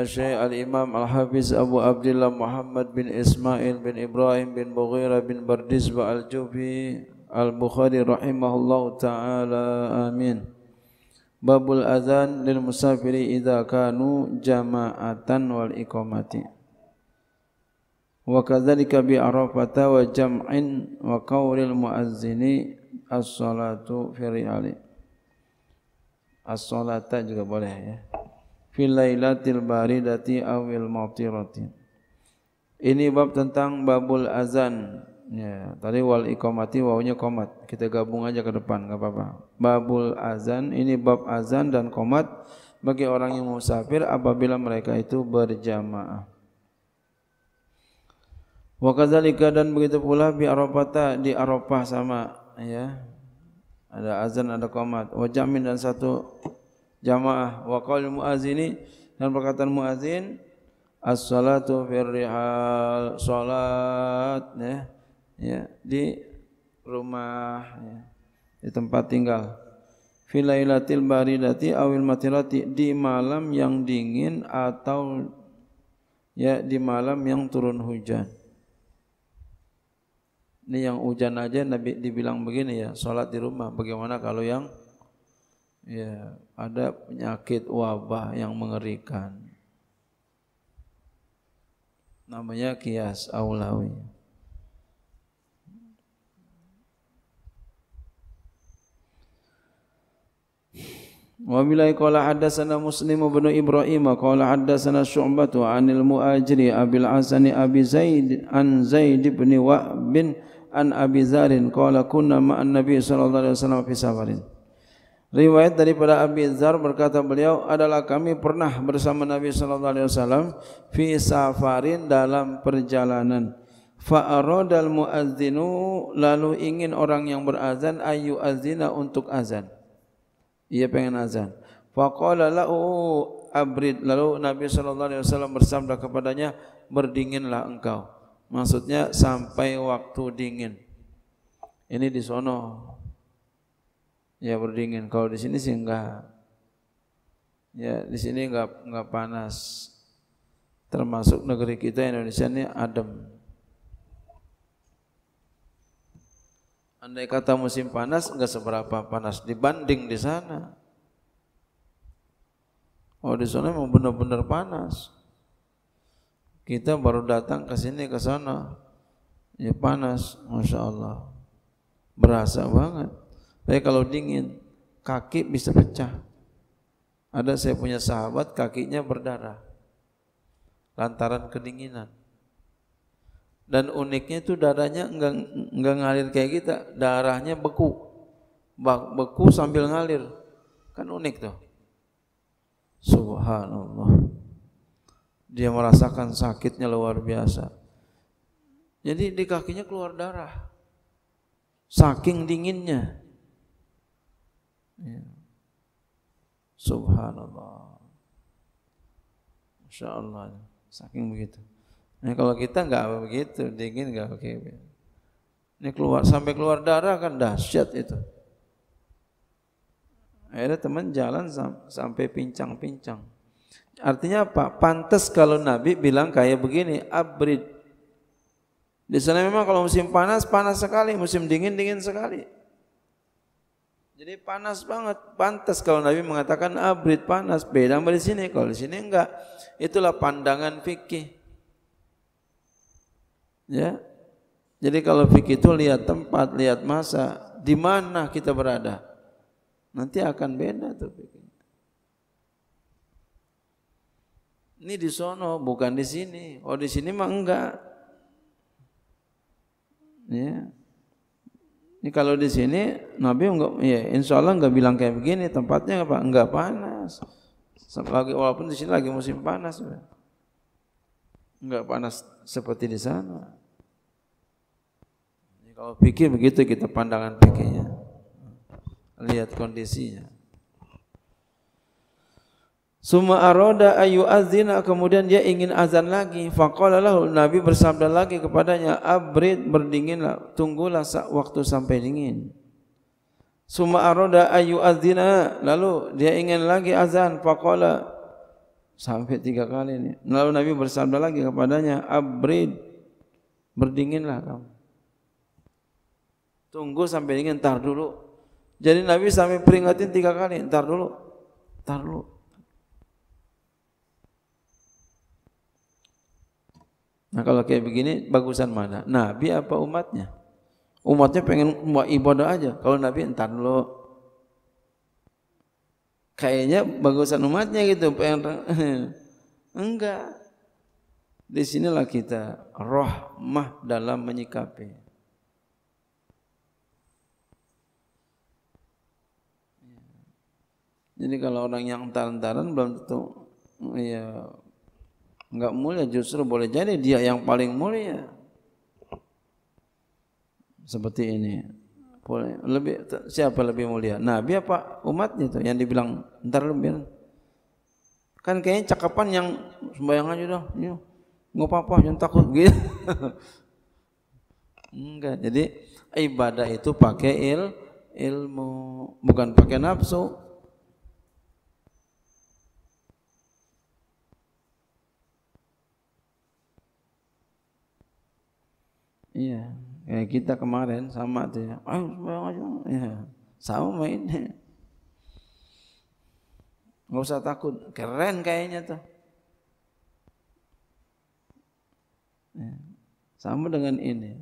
الشيخ الإمام الحافظ أبو عبد الله محمد بن إسماعيل بن إبراهيم بن مغيرة بن بردزبة الجوفي البخاري رحمه الله تعالى آمين باب الأذان للمسافر إذا كانوا جماعة والإقامة وكذلك بعرفة وجمع وقول المؤذن الصلاة في ريال الصلاة juga boleh ya fil lailatil baridati awil matirati. Ini bab tentang babul azan. Ya, tadi wal iqamati wawunya komat. Kita gabung aja ke depan, enggak apa-apa. Babul azan, ini bab azan dan komat bagi orang yang musafir apabila mereka itu berjamaah. Wa kadzalika dan begitu pula bi Arafata di Arafah sama ya. Ada azan ada komat. Wa jamin dan satu jamaah wa qaul muazini dan perkataan muazin as-salatu firrihal salat ya ya di rumah ya, di tempat tinggal filailatil baridati awil matirati di malam yang dingin atau ya di malam yang turun hujan ini yang hujan aja Nabi dibilang begini ya, salat di rumah. Bagaimana kalau yang ya ada penyakit wabah yang mengerikan. Namanya kias aulawi. Wa bilai qala haddatsana Muslim bin Ibrahim qala haddatsana Syu'batu 'anil Mu'ajiri Abil Hasan Abi Zaid an Zaid bin Wa'b bin an Abi Zarin qala kunna ma'an Nabi sallallahu alaihi wasallam fi safarin Riwayat daripada Abi Dzar berkata beliau adalah kami pernah bersama Nabi sallallahu alaihi wasallam fi safarin dalam perjalanan. Fa aradal muazzinu lalu ingin orang yang berazan ayu azina untuk azan. Ia pengen azan. Fa qala lahu abrid lalu Nabi sallallahu alaihi wasallam bersabda kepadanya berdinginlah engkau. Maksudnya sampai waktu dingin. Ini di sono Ya berdingin. Kalau di sini sih enggak. Ya di sini enggak enggak panas. Termasuk negeri kita Indonesia ini adem. Andai kata musim panas enggak seberapa panas dibanding di sana. Oh di sana memang benar-benar panas. Kita baru datang ke sini ke sana. Ya panas, masya Allah. Berasa banget. Tapi kalau dingin, kaki bisa pecah. Ada saya punya sahabat kakinya berdarah lantaran kedinginan. Dan uniknya itu darahnya enggak enggak ngalir kayak kita, darahnya beku. Beku sambil ngalir. Kan unik tuh. Subhanallah. Dia merasakan sakitnya luar biasa. Jadi di kakinya keluar darah. Saking dinginnya. Ya. Subhanallah. Masya Allah. Saking begitu. Nah kalau kita nggak begitu, dingin nggak oke. Okay. Ini keluar sampai keluar darah kan dahsyat itu. Akhirnya teman jalan sampai pincang-pincang. Artinya apa? Pantas kalau Nabi bilang kayak begini, abrid. Di sana memang kalau musim panas panas sekali, musim dingin dingin sekali. Jadi panas banget, pantas kalau Nabi mengatakan abrit ah, panas, beda sama di sini. Kalau di sini enggak, itulah pandangan fikih. Ya. Jadi kalau fikih itu lihat tempat, lihat masa, di mana kita berada. Nanti akan beda tuh fikih. Ini di sono, bukan di sini. Oh di sini mah enggak. Ya. Ini kalau di sini Nabi enggak, ya insya Allah enggak bilang kayak begini. Tempatnya apa? Enggak panas. Lagi walaupun di sini lagi musim panas. Enggak ya. panas seperti di sana. Ini kalau pikir begitu kita pandangan pikirnya. Lihat kondisinya. Suma aroda ayu azina kemudian dia ingin azan lagi. Faqala Nabi bersabda lagi kepadanya, "Abrid berdinginlah, tunggulah waktu sampai dingin." Suma aroda ayu azina lalu dia ingin lagi azan. fakola sampai tiga kali ini. Lalu Nabi bersabda lagi kepadanya, "Abrid berdinginlah kamu." Tunggu sampai dingin, tar dulu. Jadi Nabi sampai peringatin tiga kali, tar dulu, tar dulu Nah kalau kayak begini bagusan mana? Nabi apa umatnya? Umatnya pengen buat ibadah aja. Kalau Nabi entar lo Kayaknya bagusan umatnya gitu. Pengen enggak. Di sinilah kita rahmah dalam menyikapi. Jadi kalau orang yang entar-entaran belum tentu ya Enggak mulia justru boleh jadi dia yang paling mulia. Seperti ini. Boleh lebih siapa lebih mulia? Nabi apa umatnya itu yang dibilang ntar lu bilang. Kan kayaknya cakapan yang sembayangan aja dah. Enggak iya. apa-apa, jangan takut gitu. Enggak. Jadi ibadah itu pakai il, ilmu, bukan pakai nafsu. Iya, kayak kita kemarin sama tuh ya. Ayo sembahyang aja. Ya, sama mainnya. Gak usah takut, keren kayaknya tuh. Ya. Sama dengan ini.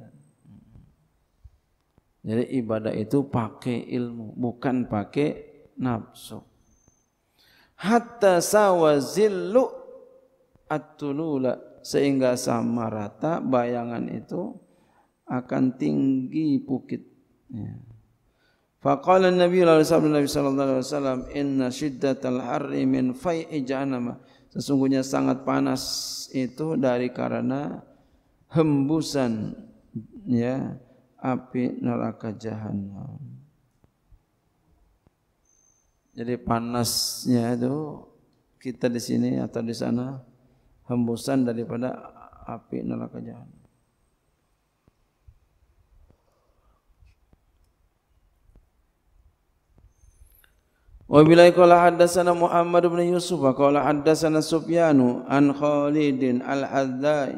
Jadi ibadah itu pakai ilmu, bukan pakai nafsu. Hatta sawazillu at sehingga sama rata bayangan itu akan tinggi bukit. Ya. Faqala Nabi sallallahu alaihi wasallam inna shiddatal harri min fai'i jahannam. Sesungguhnya sangat panas itu dari karena hembusan ya api neraka jahanam. Jadi panasnya itu kita di sini atau di sana hembusan daripada api neraka jahanam. Wa bilai qala haddatsana Muhammad bin Yusuf wa qala haddatsana Sufyanu an Khalidin al-Hadzai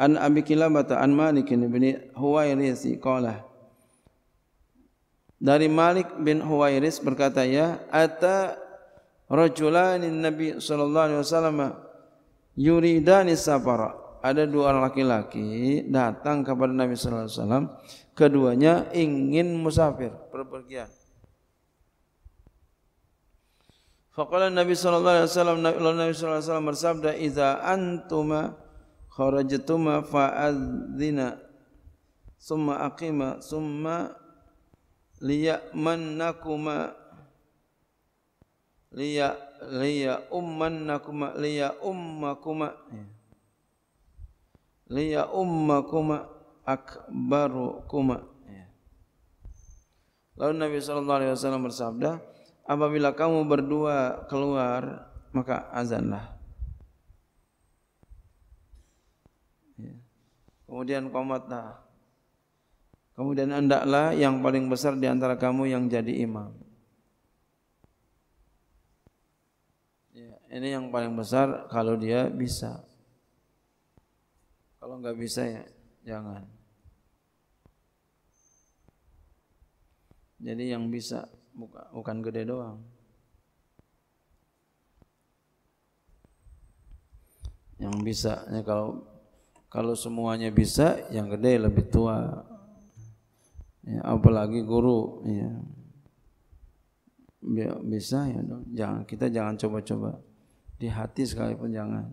an Abi Kilabah an Malik bin Huwairis qala Dari Malik bin Huwairis berkata ya ata rajulani Nabi sallallahu alaihi wasallam yuridani safara ada dua orang laki-laki datang kepada Nabi sallallahu alaihi wasallam keduanya ingin musafir perpergian Faqala Nabi sallallahu alaihi wasallam Nabi sallallahu alaihi wasallam bersabda idza antuma kharajtuma fa adzina summa aqima summa liya'mannakuma liya liya ummannakuma liya ummakuma liya ummakuma akbarukuma Lalu Nabi sallallahu alaihi wasallam bersabda, apabila kamu berdua keluar maka azanlah ya. kemudian komatlah kemudian hendaklah yang paling besar di antara kamu yang jadi imam ya, ini yang paling besar kalau dia bisa kalau nggak bisa ya jangan jadi yang bisa bukan gede doang. Yang bisa, ya kalau kalau semuanya bisa, yang gede lebih tua. Ya, apalagi guru, ya. Bisa ya dong. Jangan kita jangan coba-coba di hati sekalipun jangan.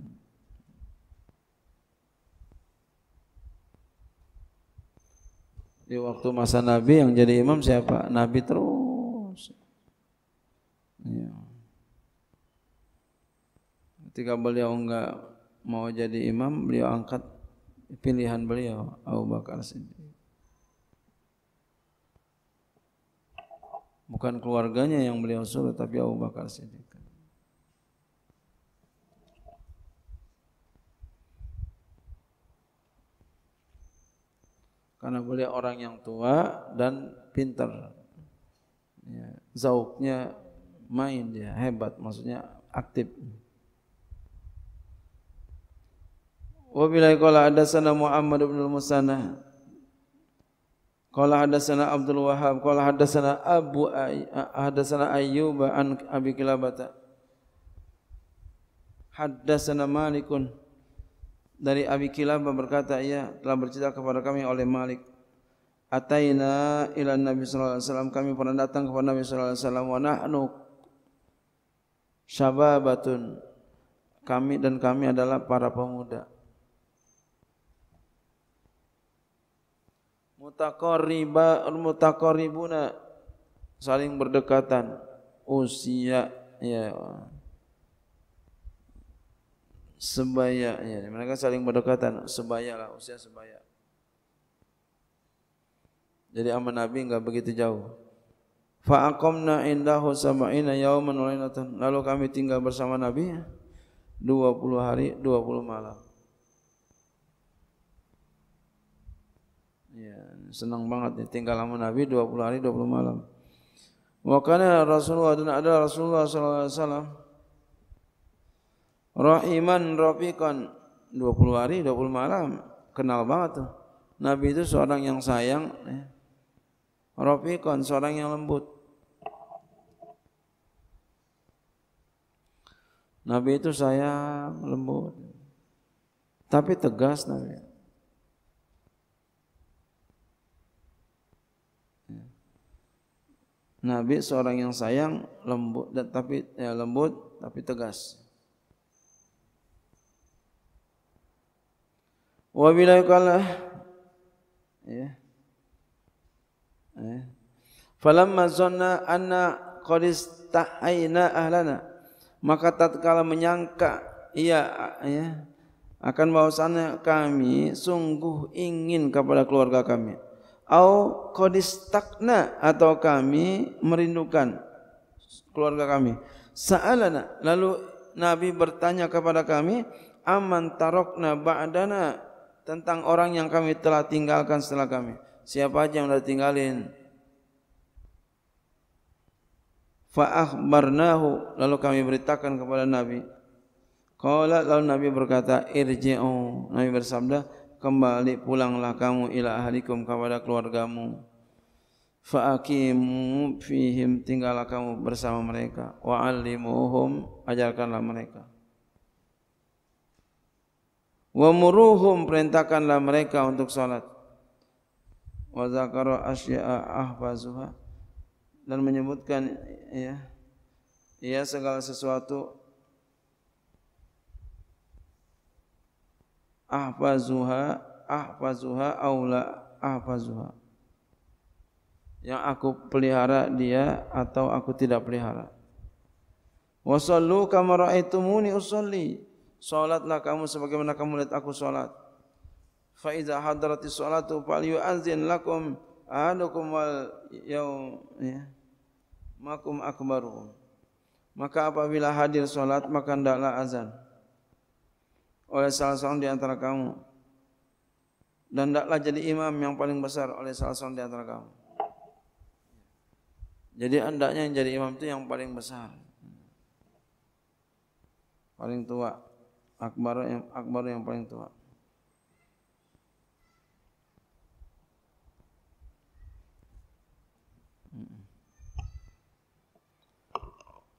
Di waktu masa Nabi yang jadi imam siapa? Nabi terus. Ya. Ketika beliau enggak mau jadi imam, beliau angkat pilihan beliau Abu Bakar Siddiq. Bukan keluarganya yang beliau suruh tapi Abu Bakar Siddiq. Karena beliau orang yang tua dan pintar. Ya, zauknya main dia hebat maksudnya aktif Wabilai kala ada sana Muhammad bin Al Musanna. Kala ada sana Abdul Wahab. Kala ada sana Abu ada sana Ayub an Abi Kilabata. Haddasana Malikun dari Abi Kilabah berkata ia telah bercerita kepada kami oleh Malik. Ataina ila Nabi sallallahu alaihi wasallam kami pernah datang kepada Nabi sallallahu alaihi wasallam wa nahnu syababatun kami dan kami adalah para pemuda mutaqarriba mutaqarribuna saling berdekatan usia ya sebaya ya mereka saling berdekatan sebaya lah usia sebaya jadi aman nabi enggak begitu jauh Faakomna aqamna indahu sab'ina yauman wa Lalu kami tinggal bersama Nabi 20 hari 20 malam. Ya, senang banget nih tinggal sama Nabi 20 hari 20 malam. Wa kana Rasulullah dan ada Rasulullah sallallahu alaihi wasallam rahiman rafiqan 20 hari 20 malam. Kenal banget tuh. Nabi itu seorang yang sayang, ya. Rafiqan seorang yang lembut Nabi itu sayang, lembut. Tapi tegas Nabi. Nabi seorang yang sayang, lembut dan tapi ya, lembut tapi tegas. Wabillahi kalah ya. Eh. Falamma zanna anna qad istahayna ahlana maka tatkala menyangka ia ya, iya, akan bahwasannya kami sungguh ingin kepada keluarga kami au kodistakna atau kami merindukan keluarga kami sa'alana lalu Nabi bertanya kepada kami aman tarokna ba'dana tentang orang yang kami telah tinggalkan setelah kami siapa aja yang sudah tinggalin fa akhbarnahu lalu kami beritakan kepada nabi qala lalu nabi berkata irji'u nabi bersabda kembali pulanglah kamu ila ahlikum kepada keluargamu fa aqimu fihim tinggallah kamu bersama mereka wa allimuhum ajarkanlah mereka wa muruhum perintahkanlah mereka untuk salat wa zakaru asya'a ahfazuha dan menyebutkan ya ya segala sesuatu ahfazuha ahfazuha aula ahfazuha yang aku pelihara dia atau aku tidak pelihara wasallu kama raaitumuni usolli salatlah kamu sebagaimana kamu lihat aku salat fa iza hadratis salatu fal yu'adzin lakum ahadukum wal yaum ya makum akbarun. Maka apabila hadir solat maka hendaklah azan oleh salah seorang di antara kamu dan hendaklah jadi imam yang paling besar oleh salah seorang di antara kamu. Jadi hendaknya yang jadi imam itu yang paling besar. Paling tua. Akbar yang akbar yang paling tua.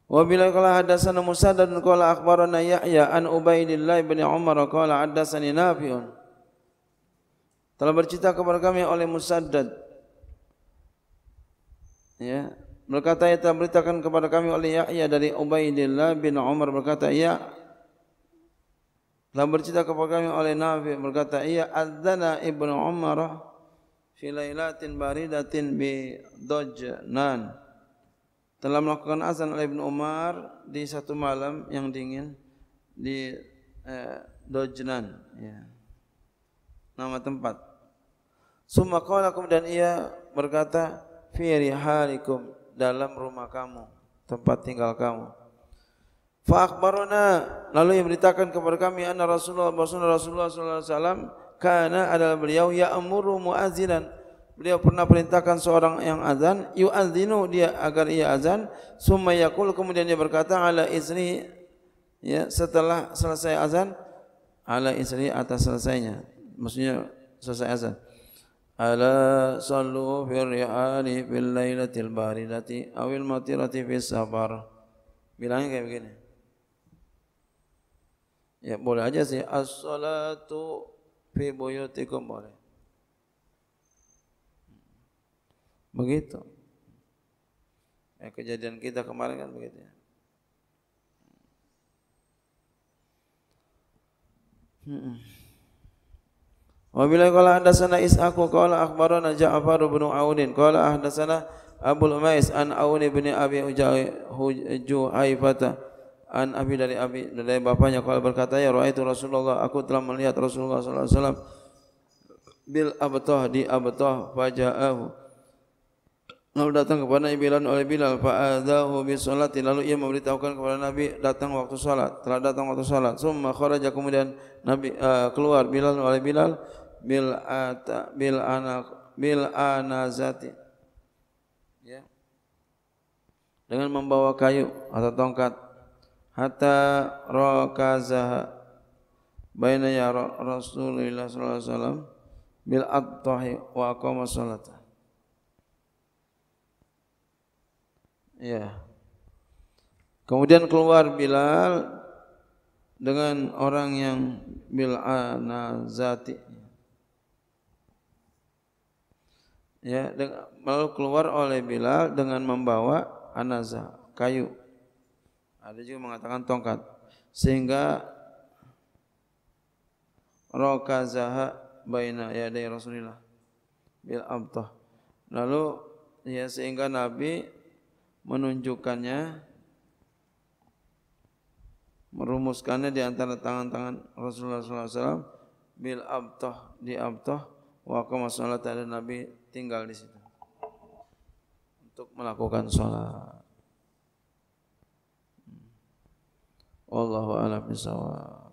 Wa bila qala hadatsana Musa dan qala akhbarana Yahya an Ubaidillah bin Umar kala hadatsani Nafi'un telah bercerita kepada kami oleh Musaddad ya berkata ia telah beritakan kepada kami oleh Yahya dari Ubaidillah bin Umar berkata ia ya. telah bercerita kepada kami oleh Nafi berkata ia ya, adzana Ibnu Umar filailatin baridatin bi dajnan telah melakukan azan oleh Ibnu Umar di satu malam yang dingin di eh, Dojnan ya. Nama tempat. Summa qala dan ia berkata fi rihalikum dalam rumah kamu, tempat tinggal kamu. Fa lalu ia beritakan kepada kami anna Rasulullah Rasulullah Rasulullah sallallahu alaihi karena adalah beliau ya amuru muazinan beliau pernah perintahkan seorang yang azan yu'adzinu dia agar ia azan summa yaqul kemudian dia berkata ala isri ya setelah selesai azan ala isri atas selesainya maksudnya selesai azan ala sallu fir ya'ani fil lailatil baridati awil matirati fis safar bilangnya kayak begini ya boleh aja sih as-salatu fi buyutikum boleh Begitu. Ya, kejadian kita kemarin kan begitu. Ya. Hmm. Wabila kala anda sana isaku kala akbaran Ja'far bin Aunin kala anda sana abul Umais an Aun bin Abi Juhaifata an Abi dari Abi dari bapanya kala berkata ya roh itu Rasulullah aku telah melihat Rasulullah saw bil abtah di abtah fajaahu Lalu datang kepada Nabi Bilal oleh Bilal fa'adahu bi salati lalu ia memberitahukan kepada Nabi datang waktu salat telah datang waktu salat summa kharaja kemudian Nabi uh, keluar Bilal oleh Bilal bil ata bil anak bil anazati ya dengan membawa kayu atau tongkat hatta rakazaha baina ya Rasulullah sallallahu alaihi wasallam bil adtahi wa aqama salata Ya. Kemudian keluar Bilal dengan orang yang bil'ana zati. Ya, lalu keluar oleh Bilal dengan membawa anazah, kayu. Ada juga mengatakan tongkat. Sehingga rokazaha baina ya dari Rasulullah bil abtah. Lalu ya sehingga Nabi menunjukkannya merumuskannya di antara tangan-tangan Rasulullah SAW bil abtoh di abtoh wa qama salat ada Nabi tinggal di situ untuk melakukan sholat. Hmm. Allahu a'lam bishawab